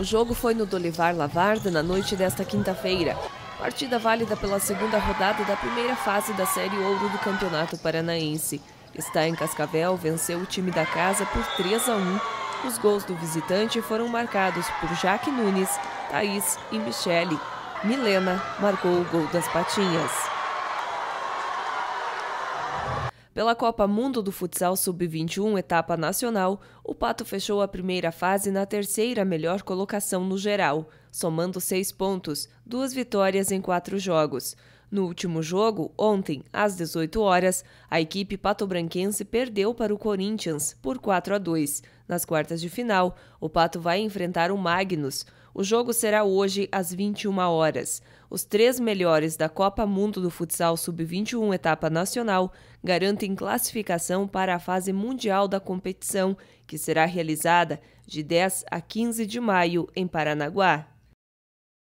O jogo foi no Dolivar Lavarda na noite desta quinta-feira. Partida válida pela segunda rodada da primeira fase da Série Ouro do Campeonato Paranaense. Está em Cascavel, venceu o time da casa por 3 a 1. Os gols do visitante foram marcados por Jaque Nunes, Thaís e Michele. Milena marcou o gol das patinhas. Pela Copa Mundo do Futsal Sub-21, etapa nacional, o Pato fechou a primeira fase na terceira melhor colocação no geral, somando seis pontos, duas vitórias em quatro jogos. No último jogo, ontem, às 18 horas, a equipe patobranquense perdeu para o Corinthians por 4 a 2. Nas quartas de final, o Pato vai enfrentar o Magnus. O jogo será hoje às 21 horas. Os três melhores da Copa Mundo do Futsal Sub-21 etapa nacional garantem classificação para a fase mundial da competição, que será realizada de 10 a 15 de maio em Paranaguá.